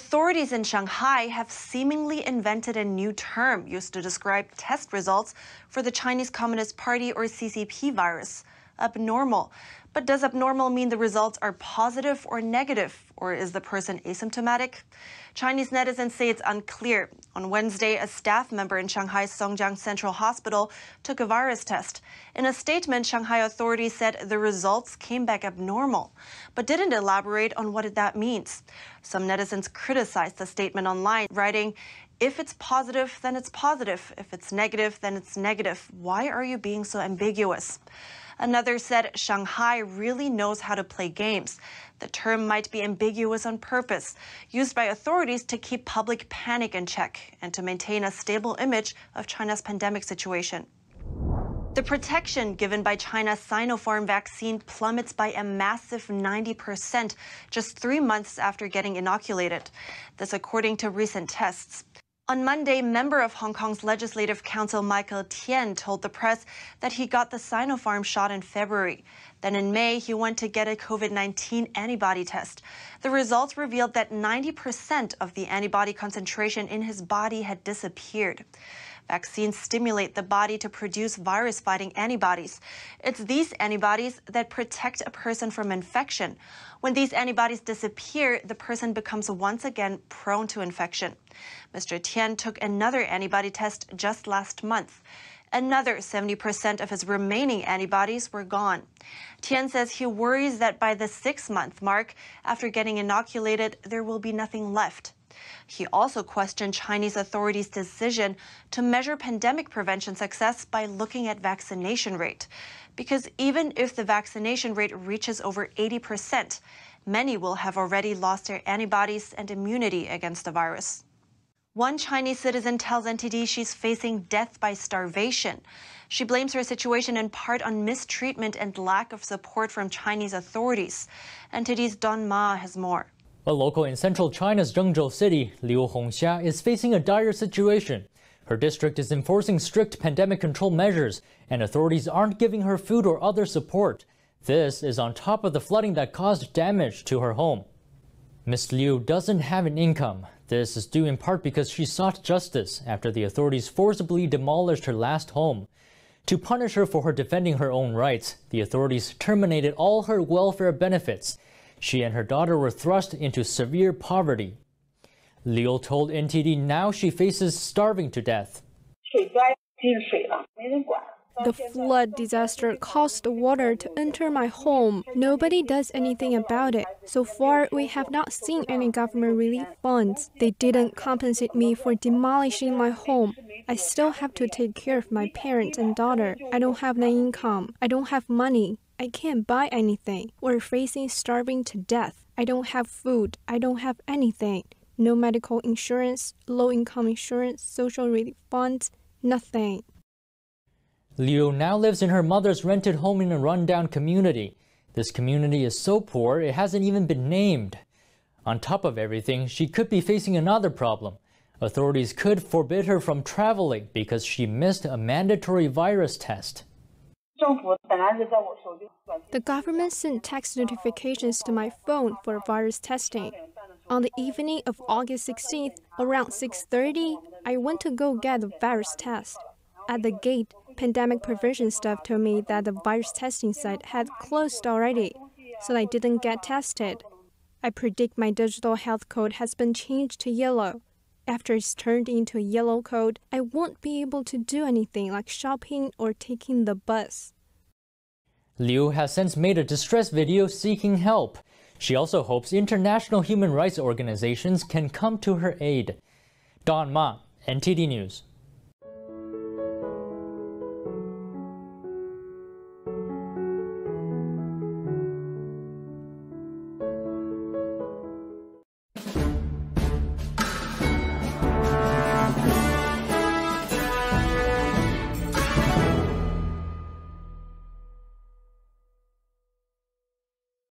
Authorities in Shanghai have seemingly invented a new term used to describe test results for the Chinese Communist Party or CCP virus abnormal. But does abnormal mean the results are positive or negative, or is the person asymptomatic? Chinese netizens say it's unclear. On Wednesday, a staff member in Shanghai's Songjiang Central Hospital took a virus test. In a statement, Shanghai authorities said the results came back abnormal, but didn't elaborate on what that means. Some netizens criticized the statement online, writing, if it's positive, then it's positive. If it's negative, then it's negative. Why are you being so ambiguous? Another said Shanghai really knows how to play games. The term might be ambiguous on purpose, used by authorities to keep public panic in check and to maintain a stable image of China's pandemic situation. The protection given by China's Sinopharm vaccine plummets by a massive 90% just three months after getting inoculated. This according to recent tests. On Monday, member of Hong Kong's Legislative Council Michael Tien told the press that he got the Sinopharm shot in February. Then in May, he went to get a COVID 19 antibody test. The results revealed that 90% of the antibody concentration in his body had disappeared. Vaccines stimulate the body to produce virus fighting antibodies. It's these antibodies that protect a person from infection. When these antibodies disappear, the person becomes once again prone to infection. Mr. Tian took another antibody test just last month. Another 70% of his remaining antibodies were gone. Tian says he worries that by the six month mark, after getting inoculated, there will be nothing left. He also questioned Chinese authorities' decision to measure pandemic prevention success by looking at vaccination rate. Because even if the vaccination rate reaches over 80%, many will have already lost their antibodies and immunity against the virus. One Chinese citizen tells NTD she's facing death by starvation. She blames her situation in part on mistreatment and lack of support from Chinese authorities. NTD's Don Ma has more. A local in central China's Zhengzhou city, Liu Hongxia, is facing a dire situation. Her district is enforcing strict pandemic control measures, and authorities aren't giving her food or other support. This is on top of the flooding that caused damage to her home. Ms. Liu doesn't have an income. This is due in part because she sought justice after the authorities forcibly demolished her last home. To punish her for her defending her own rights, the authorities terminated all her welfare benefits. She and her daughter were thrust into severe poverty. Liu told NTD now she faces starving to death. The flood disaster caused the water to enter my home. Nobody does anything about it. So far, we have not seen any government relief funds. They didn't compensate me for demolishing my home. I still have to take care of my parents and daughter. I don't have an income. I don't have money. I can't buy anything. We're facing starving to death. I don't have food. I don't have anything. No medical insurance, low income insurance, social relief funds, nothing. Liu now lives in her mother's rented home in a rundown community. This community is so poor it hasn't even been named. On top of everything, she could be facing another problem. Authorities could forbid her from traveling because she missed a mandatory virus test. The government sent text notifications to my phone for virus testing. On the evening of August 16th, around 6:30, I went to go get the virus test. At the gate, pandemic prevention staff told me that the virus testing site had closed already, so I didn't get tested. I predict my digital health code has been changed to yellow. After it's turned into a yellow code, I won't be able to do anything like shopping or taking the bus. Liu has since made a distress video seeking help. She also hopes international human rights organizations can come to her aid. Don Ma, NTD News.